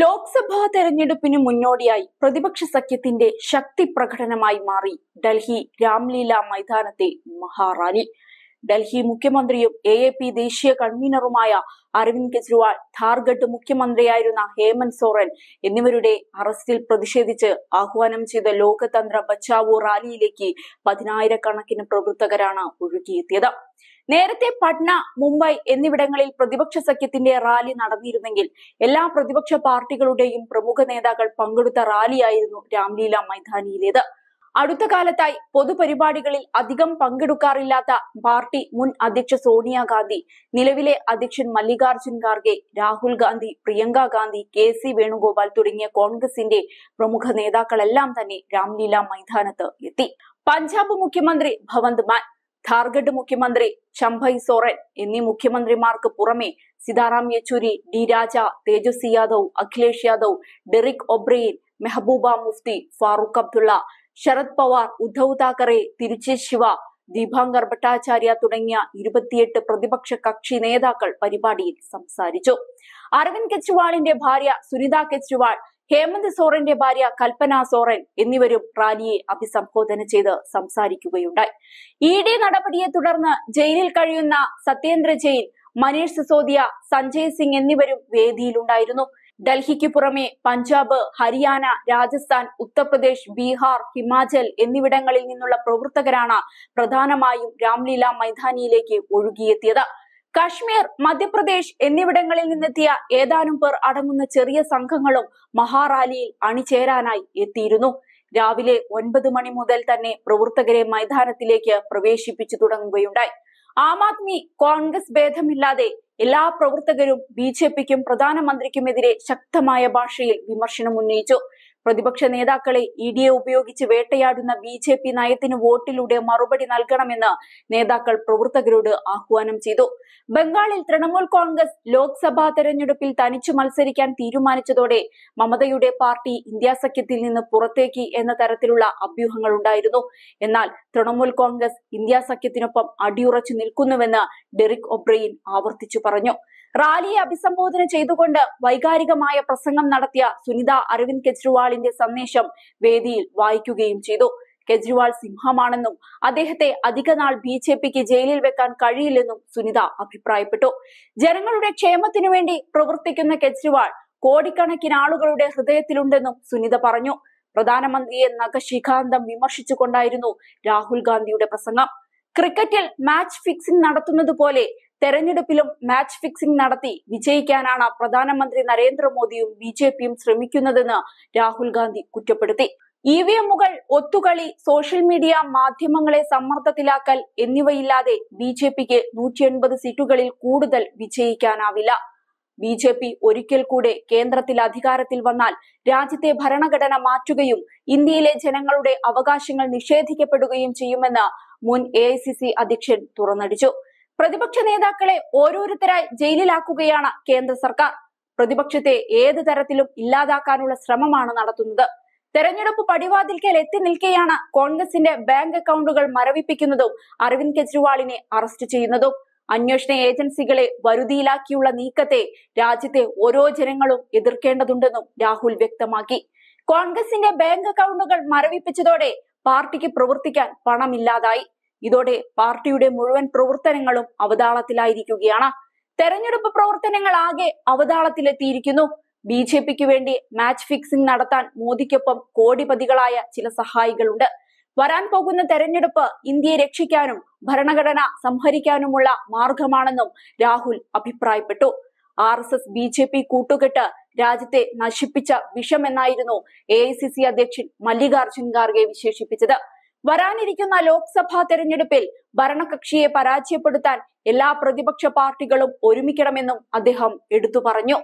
ലോക്സഭാ തെരഞ്ഞെടുപ്പിന് മുന്നോടിയായി പ്രതിപക്ഷ സഖ്യത്തിന്റെ ശക്തി പ്രകടനമായി മാറി ഡൽഹി രാംലീല മൈതാനത്തെ മഹാറാലി ഡൽഹി മുഖ്യമന്ത്രിയും എ എ പി ദേശീയ കൺവീനറുമായ അരവിന്ദ് കെജ്രിവാൾ ധാർഗഡ് മുഖ്യമന്ത്രിയായിരുന്ന ഹേമന്ത് സോറൻ എന്നിവരുടെ അറസ്റ്റിൽ പ്രതിഷേധിച്ച് ആഹ്വാനം ചെയ്ത ലോകതന്ത്ര ബച്ചാവോ റാലിയിലേക്ക് പതിനായിരക്കണക്കിന് പ്രവർത്തകരാണ് ഒഴുകിയെത്തിയത് നേരത്തെ പട്ന മുംബൈ എന്നിവിടങ്ങളിൽ പ്രതിപക്ഷ സഖ്യത്തിന്റെ റാലി നടന്നിരുന്നെങ്കിൽ എല്ലാ പ്രതിപക്ഷ പാർട്ടികളുടെയും പ്രമുഖ നേതാക്കൾ പങ്കെടുത്ത റാലിയായിരുന്നു രാംലീല മൈതാനിയിലേത് അടുത്ത കാലത്തായി പൊതുപരിപാടികളിൽ അധികം പങ്കെടുക്കാറില്ലാത്ത പാർട്ടി മുൻ അധ്യക്ഷ സോണിയാഗാന്ധി നിലവിലെ അധ്യക്ഷൻ മല്ലികാർജുൻ ഖാർഗെ രാഹുൽ ഗാന്ധി പ്രിയങ്ക ഗാന്ധി കെ സി വേണുഗോപാൽ തുടങ്ങിയ കോൺഗ്രസിന്റെ പ്രമുഖ നേതാക്കളെല്ലാം തന്നെ രാംലീല മൈതാനത്ത് എത്തി പഞ്ചാബ് മുഖ്യമന്ത്രി ഭവന്ത് മാൻ ധാർഗഡ് മുഖ്യമന്ത്രി ചംഭൈ സോറൻ എന്നീ മുഖ്യമന്ത്രിമാർക്ക് പുറമെ സീതാറാം യെച്ചൂരി ഡി രാജ തേജസ്വി യാദവ് അഖിലേഷ് യാദവ് ഡെറിക് ഒബ്രെയിൻ മെഹബൂബ മുഫ്തി ഫാറൂഖ് അബ്ദുള്ള ശരത് പവാർ ഉദ്ധവ് താക്കറെ തിരുച്ചി ശിവ ദീപാങ്കർ ഭട്ടാചാര്യ തുടങ്ങിയ ഇരുപത്തിയെട്ട് പ്രതിപക്ഷ കക്ഷി നേതാക്കൾ പരിപാടിയിൽ സംസാരിച്ചു അരവിന്ദ് കെജ്രിവാളിന്റെ ഭാര്യ സുനിത കെജ്രിവാൾ ഹേമന്ത് സോറന്റെ ഭാര്യ കൽപ്പന സോറൻ എന്നിവരും റാലിയെ അഭിസംബോധന ചെയ്ത് സംസാരിക്കുകയുണ്ടായി ഇ ഡി നടപടിയെ തുടർന്ന് ജയിലിൽ കഴിയുന്ന സത്യേന്ദ്ര ജെയിൻ മനീഷ് സിസോദിയ സഞ്ജയ് സിംഗ് എന്നിവരും വേദിയിലുണ്ടായിരുന്നു ഡൽഹിക്ക് പുറമെ പഞ്ചാബ് ഹരിയാന രാജസ്ഥാൻ ഉത്തർപ്രദേശ് ബീഹാർ ഹിമാചൽ എന്നിവിടങ്ങളിൽ നിന്നുള്ള പ്രവർത്തകരാണ് പ്രധാനമായും രാംലീല മൈതാനിയിലേക്ക് ഒഴുകിയെത്തിയത് കശ്മീർ മധ്യപ്രദേശ് എന്നിവിടങ്ങളിൽ നിന്നെത്തിയ ഏതാനും പേർ അടങ്ങുന്ന ചെറിയ സംഘങ്ങളും മഹാറാലിയിൽ അണിചേരാനായി എത്തിയിരുന്നു രാവിലെ ഒൻപത് മണി മുതൽ തന്നെ പ്രവർത്തകരെ മൈതാനത്തിലേക്ക് പ്രവേശിപ്പിച്ചു തുടങ്ങുകയുണ്ടായി ആം ആദ്മി കോൺഗ്രസ് ഭേദമില്ലാതെ എല്ലാ പ്രവർത്തകരും ബി ജെ പിക്കും എതിരെ ശക്തമായ ഭാഷയിൽ വിമർശനം ഉന്നയിച്ചു പ്രതിപക്ഷ നേതാക്കളെ ഇ ഡിയെ ഉപയോഗിച്ച് വേട്ടയാടുന്ന ബി ജെ പി നയത്തിന് വോട്ടിലൂടെ മറുപടി നൽകണമെന്ന് നേതാക്കൾ പ്രവർത്തകരോട് ആഹ്വാനം ചെയ്തു ബംഗാളിൽ തൃണമൂൽ കോൺഗ്രസ് ലോക്സഭാ തെരഞ്ഞെടുപ്പിൽ തനിച്ചു മത്സരിക്കാൻ തീരുമാനിച്ചതോടെ മമതയുടെ പാർട്ടി ഇന്ത്യ സഖ്യത്തിൽ നിന്ന് പുറത്തേക്ക് എന്ന തരത്തിലുള്ള അഭ്യൂഹങ്ങൾ ഉണ്ടായിരുന്നു എന്നാൽ തൃണമൂൽ കോൺഗ്രസ് ഇന്ത്യ സഖ്യത്തിനൊപ്പം അടിയുറച്ചു നിൽക്കുന്നുവെന്ന് ഡെറിക് ഒബ്രെയിൻ ആവർത്തിച്ചു പറഞ്ഞു റാലിയെ അഭിസംബോധന ചെയ്തുകൊണ്ട് വൈകാരികമായ പ്രസംഗം നടത്തിയ സുനിത അരവിന്ദ് കെജ്രിവാളിന്റെ സന്ദേശം വേദിയിൽ വായിക്കുകയും ചെയ്തു കെജ്രിവാൾ സിംഹമാണെന്നും അദ്ദേഹത്തെ അധികനാൾ ബി ജെ പിക്ക് ജയിലിൽ വെക്കാൻ കഴിയില്ലെന്നും സുനിത അഭിപ്രായപ്പെട്ടു ജനങ്ങളുടെ ക്ഷേമത്തിനു വേണ്ടി പ്രവർത്തിക്കുന്ന കെജ്രിവാൾ കോടിക്കണക്കിന് ആളുകളുടെ ഹൃദയത്തിലുണ്ടെന്നും സുനിത പറഞ്ഞു പ്രധാനമന്ത്രിയെ നഖശിഖാന്തം വിമർശിച്ചുകൊണ്ടായിരുന്നു രാഹുൽ ഗാന്ധിയുടെ പ്രസംഗം ക്രിക്കറ്റിൽ മാച്ച് ഫിക്സിംഗ് നടത്തുന്നത് പോലെ തെരഞ്ഞെടുപ്പിലും മാച്ച് ഫിക്സിംഗ് നടത്തി വിജയിക്കാനാണ് പ്രധാനമന്ത്രി നരേന്ദ്രമോദിയും ബി ജെ പിയും ശ്രമിക്കുന്നതെന്ന് രാഹുൽ ഗാന്ധി കുറ്റപ്പെടുത്തി ഇ വി എമ്മുകൾ ഒത്തുകളി സോഷ്യൽ മീഡിയ മാധ്യമങ്ങളെ സമ്മർദ്ദത്തിലാക്കൽ എന്നിവയില്ലാതെ ബി ജെ പിക്ക് നൂറ്റി എൺപത് സീറ്റുകളിൽ കൂടുതൽ വിജയിക്കാനാവില്ല ബി ജെ പി ഒരിക്കൽ കൂടെ കേന്ദ്രത്തിൽ അധികാരത്തിൽ വന്നാൽ രാജ്യത്തെ ഭരണഘടന മാറ്റുകയും ഇന്ത്യയിലെ ജനങ്ങളുടെ അവകാശങ്ങൾ നിഷേധിക്കപ്പെടുകയും ചെയ്യുമെന്ന് മുൻ എ അധ്യക്ഷൻ തുറന്നടിച്ചു പ്രതിപക്ഷ നേതാക്കളെ ഓരോരുത്തരായി ജയിലിലാക്കുകയാണ് കേന്ദ്ര സർക്കാർ പ്രതിപക്ഷത്തെ ഏത് തരത്തിലും ഇല്ലാതാക്കാനുള്ള ശ്രമമാണ് നടത്തുന്നത് തെരഞ്ഞെടുപ്പ് പടിവാതിൽക്കൽ എത്തി നിൽക്കെയാണ് കോൺഗ്രസിന്റെ ബാങ്ക് അക്കൗണ്ടുകൾ മരവിപ്പിക്കുന്നതും അരവിന്ദ് കെജ്രിവാളിനെ അറസ്റ്റ് ചെയ്യുന്നതും അന്വേഷണ ഏജൻസികളെ വരുതിയിലാക്കിയുള്ള നീക്കത്തെ രാജ്യത്തെ ഓരോ ജനങ്ങളും എതിർക്കേണ്ടതുണ്ടെന്നും രാഹുൽ വ്യക്തമാക്കി കോൺഗ്രസിന്റെ ബാങ്ക് അക്കൗണ്ടുകൾ മരവിപ്പിച്ചതോടെ പാർട്ടിക്ക് പ്രവർത്തിക്കാൻ പണമില്ലാതായി ഇതോടെ പാർട്ടിയുടെ മുഴുവൻ പ്രവർത്തനങ്ങളും അവതാളത്തിലായിരിക്കുകയാണ് തെരഞ്ഞെടുപ്പ് പ്രവർത്തനങ്ങൾ ആകെ അവതാളത്തിലെത്തിയിരിക്കുന്നു ബി ജെ പിക്ക് വേണ്ടി മാച്ച് ഫിക്സിംഗ് നടത്താൻ മോദിക്കൊപ്പം കോടിപതികളായ ചില സഹായികളുണ്ട് വരാൻ പോകുന്ന തെരഞ്ഞെടുപ്പ് ഇന്ത്യയെ രക്ഷിക്കാനും ഭരണഘടന സംഹരിക്കാനുമുള്ള മാർഗമാണെന്നും രാഹുൽ അഭിപ്രായപ്പെട്ടു R S S B J P കൂട്ടുകെട്ട് രാജ്യത്തെ നശിപ്പിച്ച വിഷമെന്നായിരുന്നു എ ഐ സി സി അധ്യക്ഷൻ മല്ലികാർജുൻ ഖാർഗെ വിശേഷിപ്പിച്ചത് വരാനിരിക്കുന്ന ലോക്സഭാ തെരഞ്ഞെടുപ്പിൽ ഭരണകക്ഷിയെ പരാജയപ്പെടുത്താൻ എല്ലാ പ്രതിപക്ഷ പാർട്ടികളും ഒരുമിക്കണമെന്നും അദ്ദേഹം എടുത്തു പറഞ്ഞു